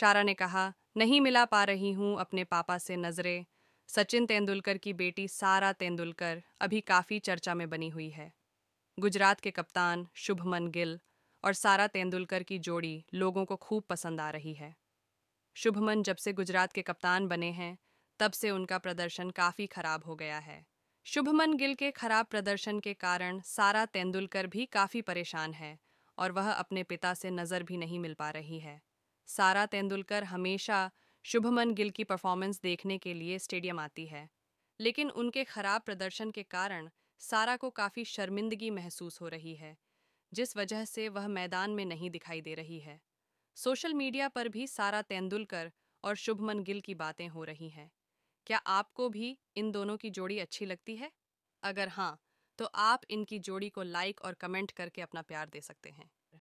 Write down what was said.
शारा ने कहा नहीं मिला पा रही हूँ अपने पापा से नज़रें सचिन तेंदुलकर की बेटी सारा तेंदुलकर अभी काफ़ी चर्चा में बनी हुई है गुजरात के कप्तान शुभमन गिल और सारा तेंदुलकर की जोड़ी लोगों को खूब पसंद आ रही है शुभमन जब से गुजरात के कप्तान बने हैं तब से उनका प्रदर्शन काफ़ी खराब हो गया है शुभमन गिल के खराब प्रदर्शन के कारण सारा तेंदुलकर भी काफ़ी परेशान है और वह अपने पिता से नज़र भी नहीं मिल पा रही है सारा तेंदुलकर हमेशा शुभमन गिल की परफॉर्मेंस देखने के लिए स्टेडियम आती है लेकिन उनके खराब प्रदर्शन के कारण सारा को काफ़ी शर्मिंदगी महसूस हो रही है जिस वजह से वह मैदान में नहीं दिखाई दे रही है सोशल मीडिया पर भी सारा तेंदुलकर और शुभमन गिल की बातें हो रही हैं क्या आपको भी इन दोनों की जोड़ी अच्छी लगती है अगर हाँ तो आप इनकी जोड़ी को लाइक और कमेंट करके अपना प्यार दे सकते हैं